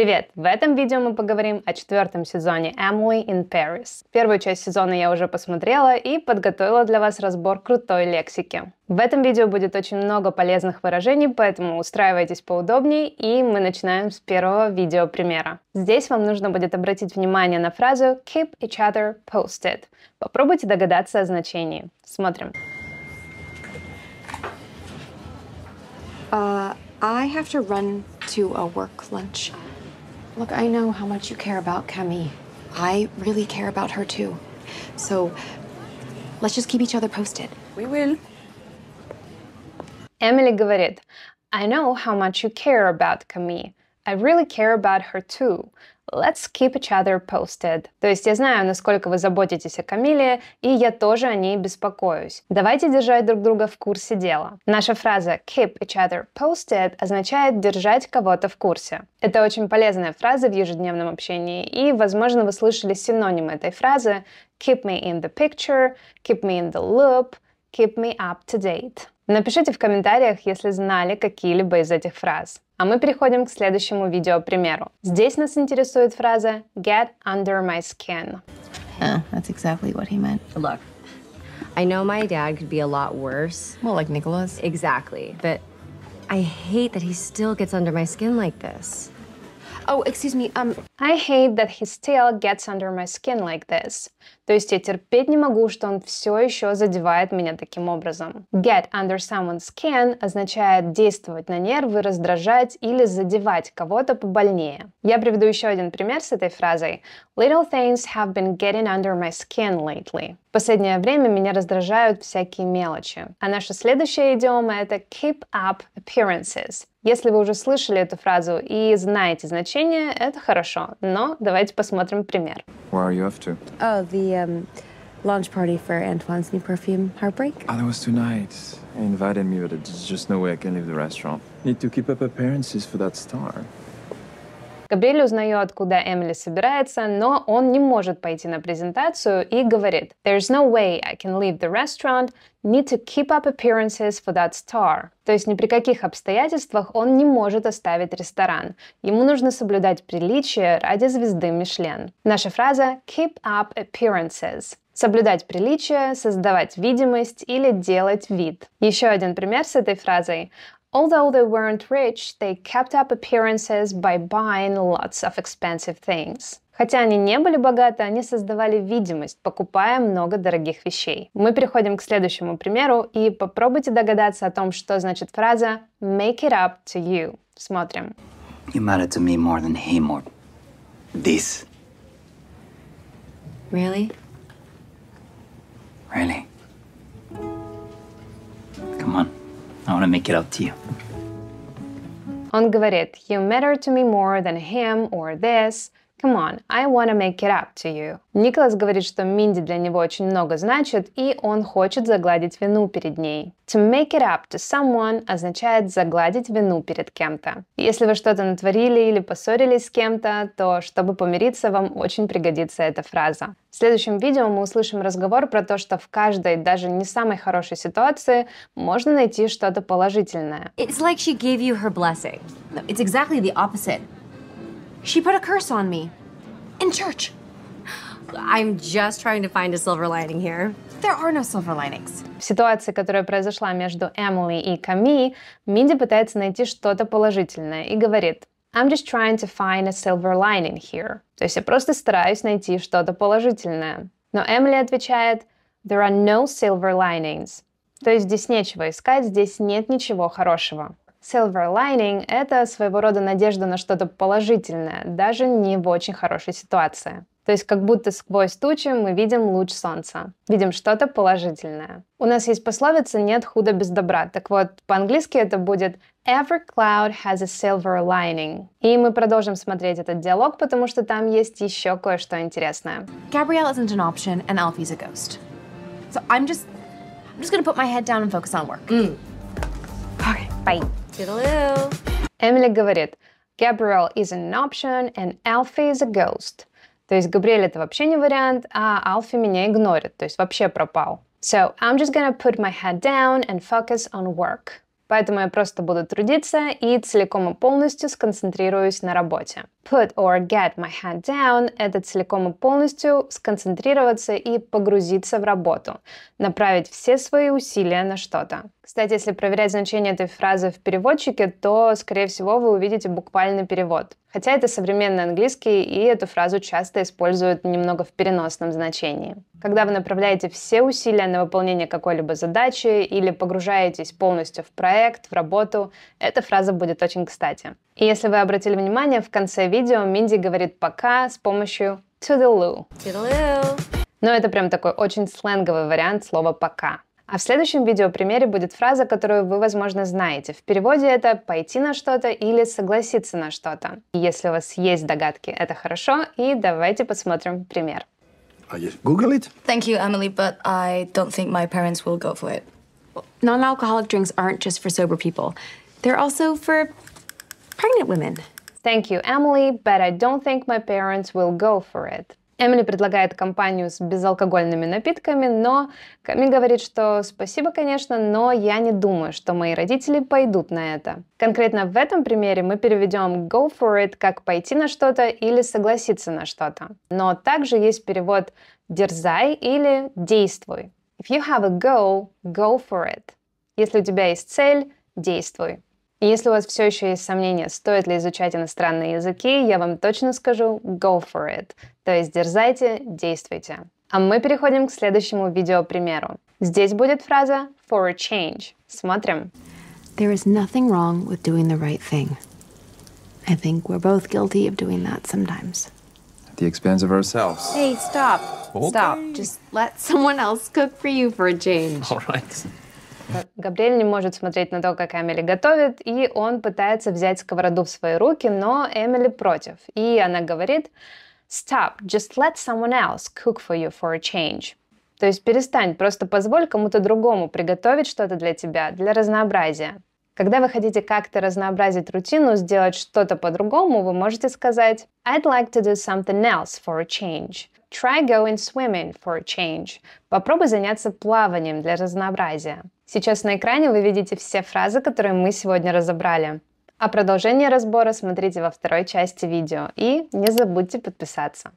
Привет! В этом видео мы поговорим о четвертом сезоне Emily in Paris. Первую часть сезона я уже посмотрела и подготовила для вас разбор крутой лексики. В этом видео будет очень много полезных выражений, поэтому устраивайтесь поудобнее, и мы начинаем с первого видео примера. Здесь вам нужно будет обратить внимание на фразу keep each other posted. Попробуйте догадаться о значении. Смотрим. Uh, I have to run to a work lunch. Look, I know how much you care about Kemi. I really care about her too. So let's just keep each other posted. We will. Emily говорит, I know how much you care about Camille. I really care about her too. Let's keep each other posted. То есть я знаю, насколько вы заботитесь о Камиле, и я тоже о ней беспокоюсь. Давайте держать друг друга в курсе дела. Наша фраза keep each other posted означает держать кого-то в курсе. Это очень полезная фраза в ежедневном общении, и, возможно, вы слышали синоним этой фразы keep me in the picture, keep me in the loop, keep me up to date. Напишите в комментариях, если знали какие-либо из этих фраз. А мы переходим к следующему видеопримеру. Здесь нас интересует фраза «get under my skin». Oh, that's exactly what he meant. Look, I know my dad could be a lot worse. More like Nicholas. Exactly, but I hate that he still gets under my skin like this. Oh, excuse me, um... I hate that his tail gets under my skin like this. То есть я терпеть не могу, что он все еще задевает меня таким образом. Get under someone's skin означает действовать на нервы, раздражать или задевать кого-то побольнее. Я приведу еще один пример с этой фразой. Little things have been getting under my skin lately. В последнее время меня раздражают всякие мелочи. А наша следующая идиома это keep up appearances. Если вы уже слышали эту фразу и знаете значение, это хорошо. Но давайте посмотрим пример. Where are you off to? Oh, the um, launch party for Antoine's new perfume, Heartbreak. Oh, that was tonight. He invited me, but there's just no way I can leave the restaurant. Need to keep up appearances for that star. Габриэль узнает, куда Эмили собирается, но он не может пойти на презентацию и говорит «There's no way I can leave the restaurant, need to keep up appearances for that star». То есть ни при каких обстоятельствах он не может оставить ресторан. Ему нужно соблюдать приличие ради звезды Мишлен. Наша фраза «keep up appearances» соблюдать приличие, создавать видимость или делать вид. Еще один пример с этой фразой. Although they weren't rich, they kept up appearances by buying lots of expensive things. Хотя они не были богаты, они создавали видимость, покупая много дорогих вещей. Мы переходим к следующему примеру и попробуйте догадаться о том, что значит фраза «make it up to you». Смотрим. You matter to me more than he. More. this. Really? Really? make it up to you. Он говорит, you matter to me more than him or this. Come on, I wanna make it up to you. Николас говорит, что Минди для него очень много значит, и он хочет загладить вину перед ней. To make it up to someone означает загладить вину перед кем-то. Если вы что-то натворили или поссорились с кем-то, то чтобы помириться, вам очень пригодится эта фраза. В следующем видео мы услышим разговор про то, что в каждой, даже не самой хорошей ситуации, можно найти что-то положительное. It's like she gave you her blessing. No, it's exactly the opposite. She put a curse on me. In church. I'm just trying to find a silver lining here. There are no silver linings. В ситуации, которая произошла между Эмили и Ками, Минди пытается найти что-то положительное и говорит I'm just trying to find a silver lining here. То есть я просто стараюсь найти что-то положительное. Но Эмили отвечает There are no silver linings. То есть здесь нечего искать, здесь нет ничего хорошего. Silver lining — это своего рода надежда на что-то положительное, даже не в очень хорошей ситуации. То есть как будто сквозь тучи мы видим луч солнца, видим что-то положительное. У нас есть пословица «нет худа без добра». Так вот, по-английски это будет «every cloud has a silver lining». И мы продолжим смотреть этот диалог, потому что там есть еще кое-что интересное. Gabrielle isn't an option and Alfie's a ghost. So I'm just, I'm just gonna put my head down and focus on work. Mm. Okay, bye. Hello. Эмили говорит, Gabriel is an option and Alfie is a ghost. То есть Габриэль это вообще не вариант, а Алфи меня игнорит, то есть вообще пропал. So I'm just gonna put my head down and focus on work. Поэтому я просто буду трудиться и целиком и полностью сконцентрируюсь на работе. Put or get my head down – это целиком и полностью сконцентрироваться и погрузиться в работу, направить все свои усилия на что-то. Кстати, если проверять значение этой фразы в переводчике, то, скорее всего, вы увидите буквальный перевод. Хотя это современный английский, и эту фразу часто используют немного в переносном значении. Когда вы направляете все усилия на выполнение какой-либо задачи или погружаетесь полностью в проект, в работу, эта фраза будет очень кстати. И если вы обратили внимание, в конце видео Минди говорит «пока» с помощью «to the loo». Но это прям такой очень сленговый вариант слова «пока». А в следующем видеопримере будет фраза, которую вы, возможно, знаете. В переводе это «пойти на что-то» или «согласиться на что-то». Если у вас есть догадки, это хорошо, и давайте посмотрим пример. I just Google it. Thank you, Emily, but I don't think my parents will go for it. Non alcoholic drinks aren't just for sober people, they're also for pregnant women. Thank you, Emily, but I don't think my parents will go for it. Эмили предлагает компанию с безалкогольными напитками, но Ками говорит, что спасибо, конечно, но я не думаю, что мои родители пойдут на это. Конкретно в этом примере мы переведем go for it как пойти на что-то или согласиться на что-то. Но также есть перевод дерзай или действуй. If you have a go, go for it. Если у тебя есть цель, действуй. И если у вас все еще есть сомнения, стоит ли изучать иностранные языки, я вам точно скажу go for it. То есть дерзайте, действуйте. А мы переходим к следующему видеопримеру. Здесь будет фраза for a change. Смотрим. There is nothing wrong with doing the right thing. I think we're both guilty of doing that sometimes. At the expense of ourselves. Hey, stop. Okay. Stop. Just let someone else cook for you for a change. All right. Габриэль не может смотреть на то, как Эмили готовит, и он пытается взять сковороду в свои руки, но Эмили против. И она говорит, Stop, just let someone else cook for you for a change. То есть перестань, просто позволь кому-то другому приготовить что-то для тебя, для разнообразия. Когда вы хотите как-то разнообразить рутину, сделать что-то по-другому, вы можете сказать I'd like to do something else for a change. Try going swimming for a change. Попробуй заняться плаванием для разнообразия. Сейчас на экране вы видите все фразы, которые мы сегодня разобрали. А продолжение разбора смотрите во второй части видео. И не забудьте подписаться.